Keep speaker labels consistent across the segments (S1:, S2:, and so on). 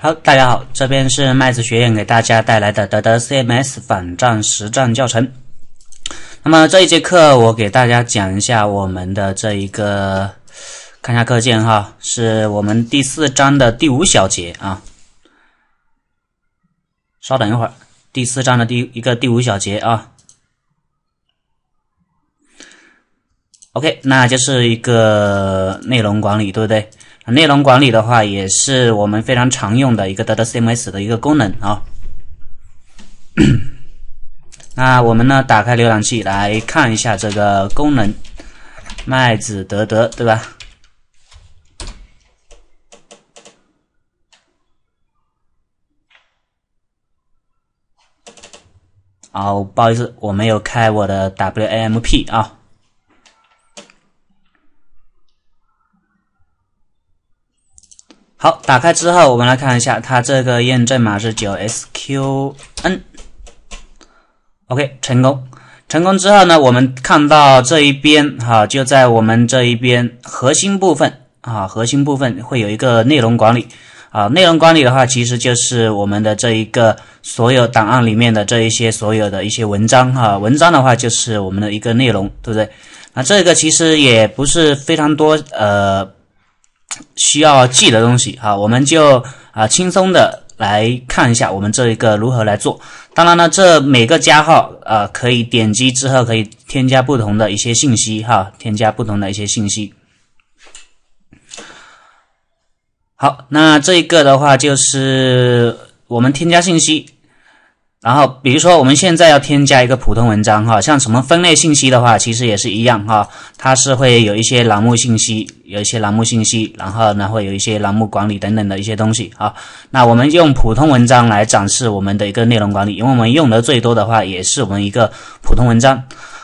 S1: 好，大家好，这边是麦子学院给大家带来的德德 CMS 反战实战教程。那么这一节课我给大家讲一下我们的这一个，看一下课件哈，是我们第四章的第五小节啊。稍等一会儿，第四章的第一个第五小节啊。OK，那就是一个内容管理，对不对？内容管理的话，也是我们非常常用的一个得得 CMS 的一个功能啊。那我们呢，打开浏览器来看一下这个功能，麦子得得，对吧？好，不好意思，我没有开我的 WAMP 啊。好，打开之后，我们来看一下，它这个验证码是九 SQN，OK，成功。成功之后呢，我们看到这一边哈，就在我们这一边核心部分啊，核心部分会有一个内容管理啊。内容管理的话，其实就是我们的这一个所有档案里面的这一些所有的一些文章哈。文章的话，就是我们的一个内容，对不对？那这个其实也不是非常多，呃。需要记的东西啊，我们就啊轻松的来看一下我们这一个如何来做。当然呢，这每个加号啊，可以点击之后可以添加不同的一些信息哈，添加不同的一些信息。好，那这一个的话就是我们添加信息。然后，比如说我们现在要添加一个普通文章哈，像什么分类信息的话，其实也是一样哈，它是会有一些栏目信息，有一些栏目信息，然后呢会有一些栏目管理等等的一些东西啊。那我们用普通文章来展示我们的一个内容管理，因为我们用的最多的话也是我们一个普通文章。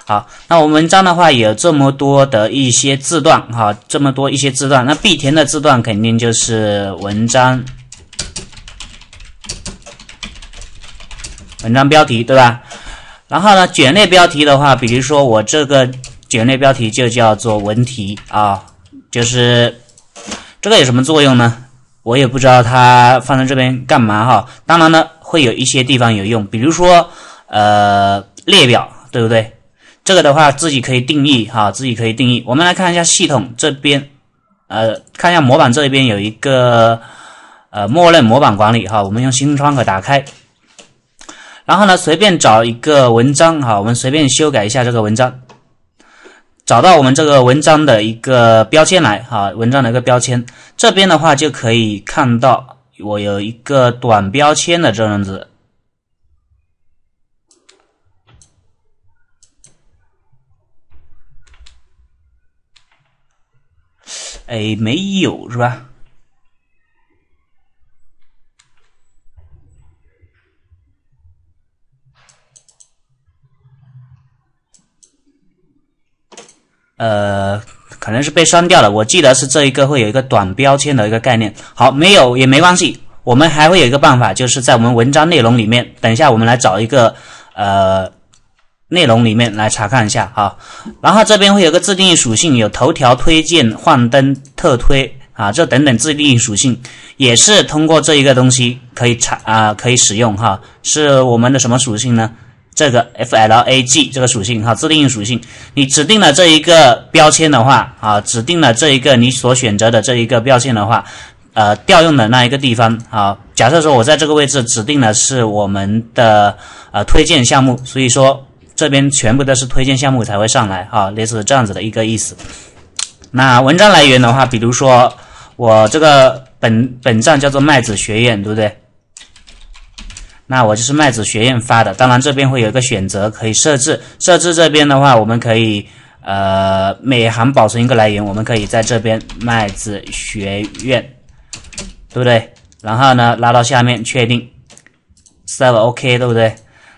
S1: 好，那我们文章的话有这么多的一些字段哈，这么多一些字段，那必填的字段肯定就是文章。文章标题对吧？然后呢，卷类标题的话，比如说我这个卷类标题就叫做文题啊，就是这个有什么作用呢？我也不知道它放在这边干嘛哈。当然呢，会有一些地方有用，比如说呃列表对不对？这个的话自己可以定义哈，自己可以定义。我们来看一下系统这边，呃，看一下模板这边有一个呃默认模板管理哈，我们用新窗口打开。然后呢，随便找一个文章哈，我们随便修改一下这个文章，找到我们这个文章的一个标签来哈，文章的一个标签，这边的话就可以看到我有一个短标签的这样子，哎，没有是吧？呃，可能是被删掉了。我记得是这一个会有一个短标签的一个概念。好，没有也没关系，我们还会有一个办法，就是在我们文章内容里面，等一下我们来找一个呃内容里面来查看一下哈。然后这边会有个自定义属性，有头条推荐、幻灯特推啊，这等等自定义属性也是通过这一个东西可以查啊可以使用哈。是我们的什么属性呢？这个 flag 这个属性哈，自定义属性，你指定了这一个标签的话啊，指定了这一个你所选择的这一个标签的话，呃，调用的那一个地方啊，假设说我在这个位置指定的是我们的呃推荐项目，所以说这边全部都是推荐项目才会上来哈，类似这样子的一个意思。那文章来源的话，比如说我这个本本站叫做麦子学院，对不对？那我就是麦子学院发的，当然这边会有一个选择可以设置，设置这边的话，我们可以呃每行保存一个来源，我们可以在这边麦子学院，对不对？然后呢拉到下面确定，serve OK 对不对？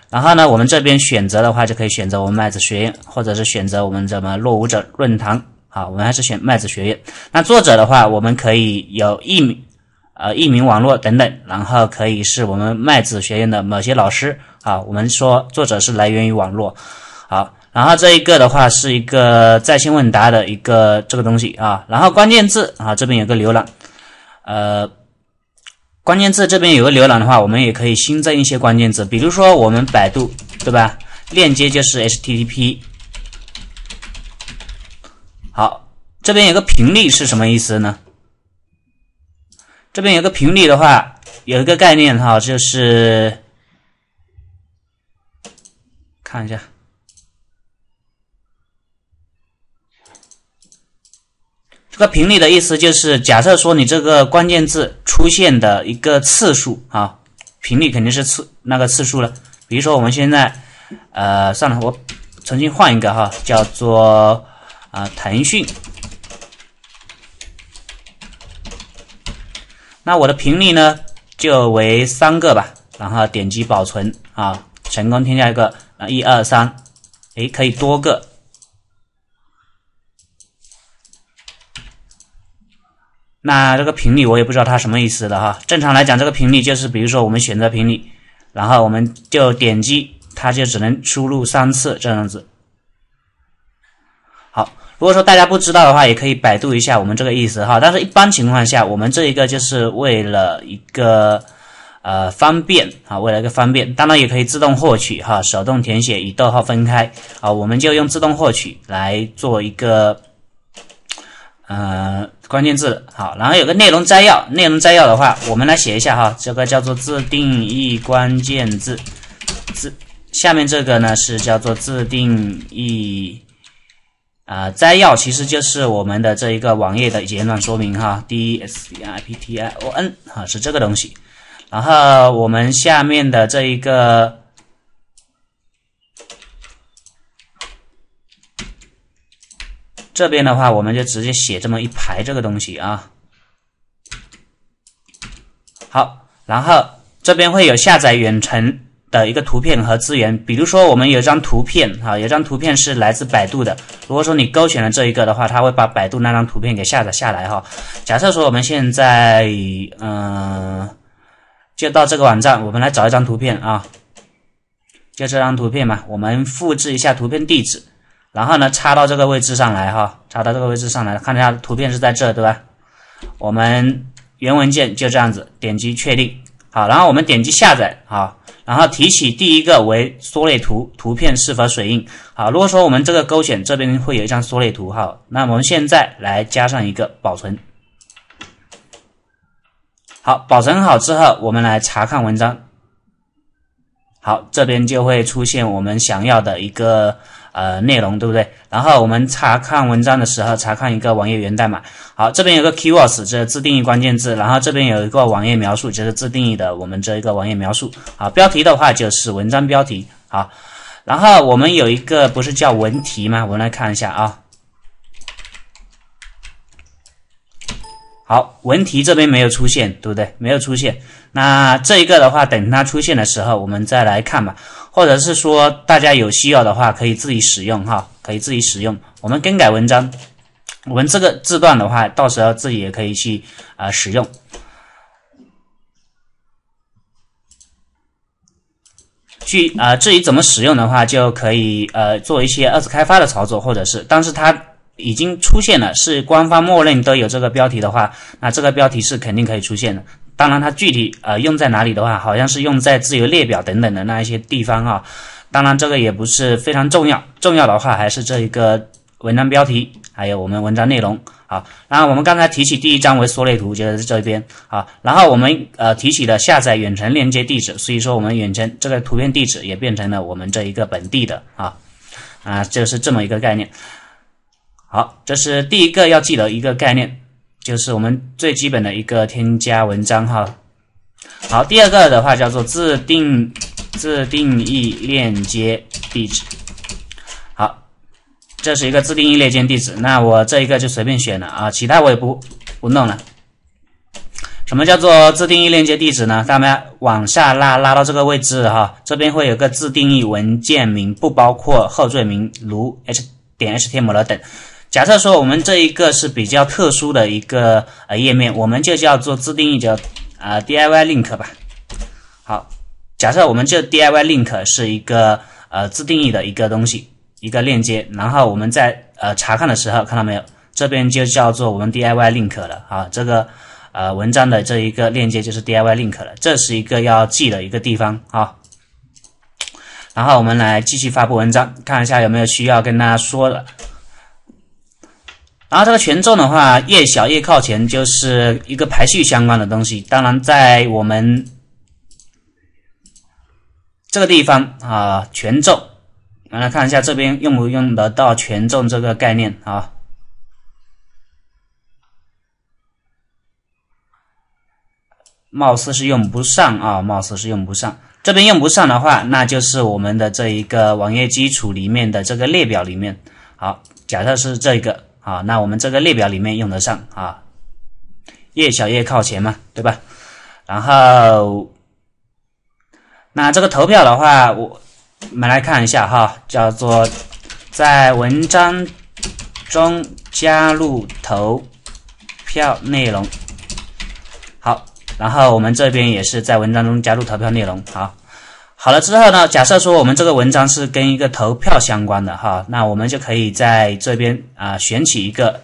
S1: 然后呢我们这边选择的话就可以选择我们麦子学院，或者是选择我们怎么落伍者论坛，好，我们还是选麦子学院。那作者的话我们可以有一米。呃，域名网络等等，然后可以是我们麦子学院的某些老师啊。我们说作者是来源于网络，好，然后这一个的话是一个在线问答的一个这个东西啊。然后关键字啊，这边有个浏览，呃，关键字这边有个浏览的话，我们也可以新增一些关键字，比如说我们百度对吧？链接就是 HTTP。好，这边有个频率是什么意思呢？这边有个频率的话，有一个概念哈，就是看一下这个频率的意思，就是假设说你这个关键字出现的一个次数啊，频率肯定是次那个次数了。比如说我们现在，呃，算了，我重新换一个哈，叫做啊腾讯。那我的频率呢，就为三个吧，然后点击保存啊，成功添加一个，啊，一二三，哎，可以多个。那这个频率我也不知道它什么意思的哈，正常来讲，这个频率就是，比如说我们选择频率，然后我们就点击，它就只能输入三次这样子。好，如果说大家不知道的话，也可以百度一下我们这个意思哈。但是，一般情况下，我们这一个就是为了一个呃方便啊，为了一个方便，当然也可以自动获取哈，手动填写与逗号分开啊，我们就用自动获取来做一个呃关键字。好，然后有个内容摘要，内容摘要的话，我们来写一下哈，这个叫做自定义关键字，字下面这个呢是叫做自定义。啊，摘要其实就是我们的这一个网页的简短说明哈，d e s c i p t i o n 啊是这个东西，然后我们下面的这一个，这边的话我们就直接写这么一排这个东西啊，好，然后这边会有下载远程。的一个图片和资源，比如说我们有一张图片，哈，有一张图片是来自百度的。如果说你勾选了这一个的话，它会把百度那张图片给下载下来，哈。假设说我们现在，嗯，就到这个网站，我们来找一张图片啊，就这张图片嘛。我们复制一下图片地址，然后呢，插到这个位置上来，哈，插到这个位置上来，看一下图片是在这，对吧？我们原文件就这样子，点击确定，好，然后我们点击下载，好。然后提取第一个为缩略图图片是否水印？好，如果说我们这个勾选这边会有一张缩略图，好，那我们现在来加上一个保存。好，保存好之后，我们来查看文章。好，这边就会出现我们想要的一个。呃，内容对不对？然后我们查看文章的时候，查看一个网页源代码。好，这边有个 keywords，这个自定义关键字。然后这边有一个网页描述，就是自定义的我们这一个网页描述。好，标题的话就是文章标题。好，然后我们有一个不是叫文题吗？我们来看一下啊。好，文题这边没有出现，对不对？没有出现。那这一个的话，等它出现的时候，我们再来看吧。或者是说，大家有需要的话，可以自己使用哈，可以自己使用。我们更改文章，我们这个字段的话，到时候自己也可以去啊使用。去啊，至于怎么使用的话，就可以呃做一些二次开发的操作，或者是，但是它已经出现了，是官方默认都有这个标题的话，那这个标题是肯定可以出现的。当然，它具体呃用在哪里的话，好像是用在自由列表等等的那一些地方啊。当然，这个也不是非常重要，重要的话还是这一个文章标题，还有我们文章内容好，然后我们刚才提取第一张为缩略图，就是这边啊。然后我们呃提取了下载远程链接地址，所以说我们远程这个图片地址也变成了我们这一个本地的啊啊，就是这么一个概念。好，这是第一个要记得一个概念。就是我们最基本的一个添加文章哈。好，第二个的话叫做自定自定义链接地址。好，这是一个自定义链接地址。那我这一个就随便选了啊，其他我也不不弄了。什么叫做自定义链接地址呢？咱们往下拉，拉到这个位置哈，这边会有个自定义文件名，不包括后缀名，如 h 点 html 等。假设说我们这一个是比较特殊的一个呃页面，我们就叫做自定义叫啊 DIY Link 吧。好，假设我们这 DIY Link 是一个呃自定义的一个东西，一个链接。然后我们在呃查看的时候，看到没有？这边就叫做我们 DIY Link 了啊。这个呃文章的这一个链接就是 DIY Link 了，这是一个要记的一个地方啊。然后我们来继续发布文章，看一下有没有需要跟大家说的。然后这个权重的话，越小越靠前，就是一个排序相关的东西。当然，在我们这个地方啊，权重，我们来看一下这边用不用得到权重这个概念啊？貌似是用不上啊，貌似是用不上。这边用不上的话，那就是我们的这一个网页基础里面的这个列表里面。好，假设是这个。啊，那我们这个列表里面用得上啊，越小越靠前嘛，对吧？然后，那这个投票的话，我们来看一下哈，叫做在文章中加入投票内容。好，然后我们这边也是在文章中加入投票内容。好。好了之后呢，假设说我们这个文章是跟一个投票相关的哈，那我们就可以在这边啊选取一个，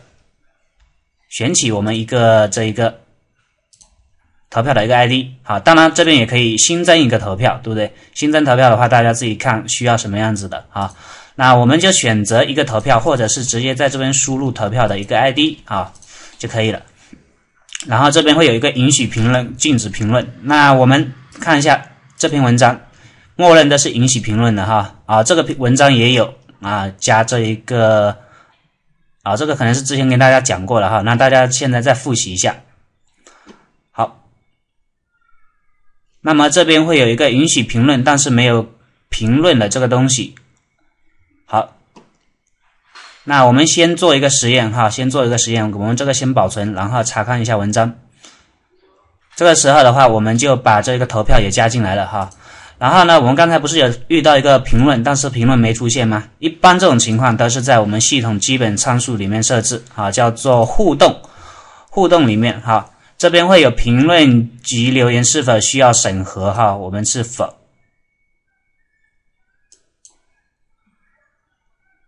S1: 选取我们一个这一个投票的一个 ID。好，当然这边也可以新增一个投票，对不对？新增投票的话，大家自己看需要什么样子的啊。那我们就选择一个投票，或者是直接在这边输入投票的一个 ID 啊就可以了。然后这边会有一个允许评论、禁止评论。那我们看一下这篇文章。默认的是允许评论的哈啊，这个文章也有啊，加这一个啊，这个可能是之前跟大家讲过了哈，那大家现在再复习一下。好，那么这边会有一个允许评论，但是没有评论的这个东西。好，那我们先做一个实验哈，先做一个实验，我们这个先保存，然后查看一下文章。这个时候的话，我们就把这个投票也加进来了哈。然后呢，我们刚才不是有遇到一个评论，但是评论没出现吗？一般这种情况都是在我们系统基本参数里面设置，啊，叫做互动，互动里面，哈，这边会有评论及留言是否需要审核，哈，我们是否，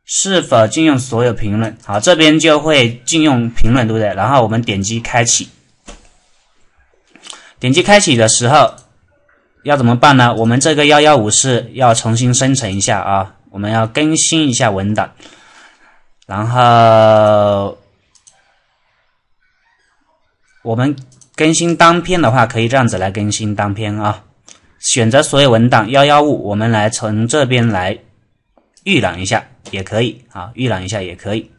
S1: 是否禁用所有评论，好，这边就会禁用评论，对不对？然后我们点击开启，点击开启的时候。要怎么办呢？我们这个幺幺五四要重新生成一下啊，我们要更新一下文档，然后我们更新单片的话，可以这样子来更新单片啊，选择所有文档幺幺五，我们来从这边来预览一下也可以啊，预览一下也可以。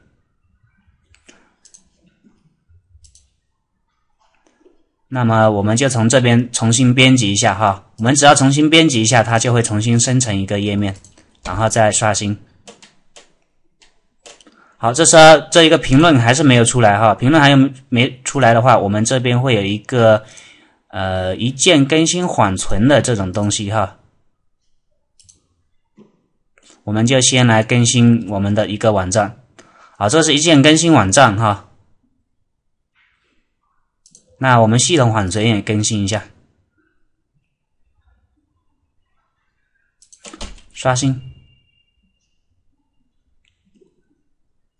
S1: 那么我们就从这边重新编辑一下哈，我们只要重新编辑一下，它就会重新生成一个页面，然后再刷新。好，这时候这一个评论还是没有出来哈，评论还有没出来的话，我们这边会有一个呃一键更新缓存的这种东西哈。我们就先来更新我们的一个网站，啊，这是一键更新网站哈。那我们系统缓存也更新一下，刷新，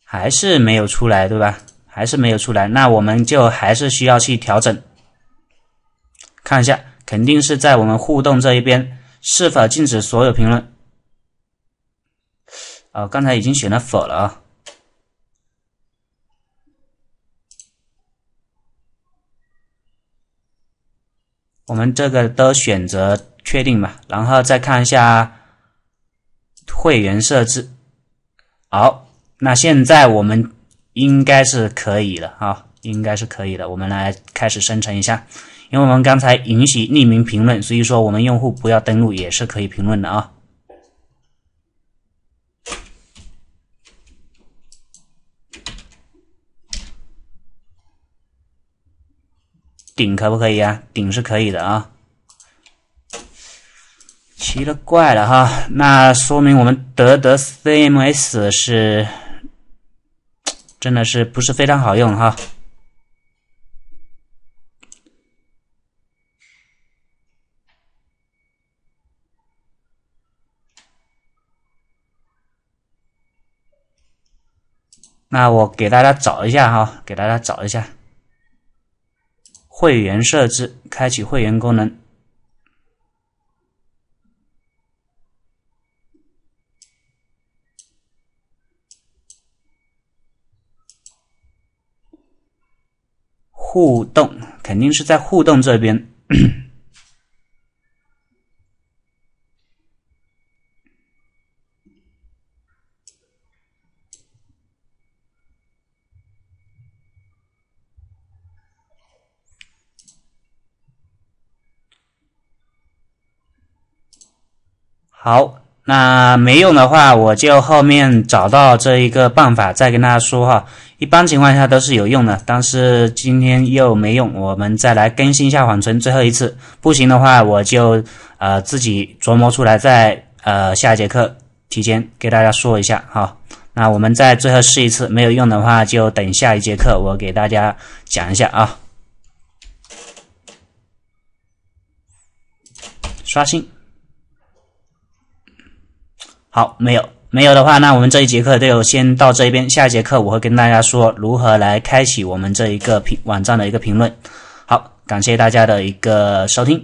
S1: 还是没有出来，对吧？还是没有出来，那我们就还是需要去调整，看一下，肯定是在我们互动这一边，是否禁止所有评论？哦，刚才已经选了否了啊。我们这个都选择确定吧，然后再看一下会员设置。好，那现在我们应该是可以了啊，应该是可以的。我们来开始生成一下，因为我们刚才允许匿名评论，所以说我们用户不要登录也是可以评论的啊。顶可不可以啊？顶是可以的啊。奇了怪了哈，那说明我们得德 CMS 是真的是不是非常好用哈？那我给大家找一下哈，给大家找一下。会员设置，开启会员功能。互动，肯定是在互动这边。好，那没用的话，我就后面找到这一个办法再跟大家说哈。一般情况下都是有用的，但是今天又没用，我们再来更新一下缓存，最后一次。不行的话，我就呃自己琢磨出来再呃下节课提前给大家说一下哈。那我们再最后试一次，没有用的话，就等下一节课我给大家讲一下啊。刷新。好，没有没有的话，那我们这一节课就先到这边。下一节课我会跟大家说如何来开启我们这一个评网站的一个评论。好，感谢大家的一个收听。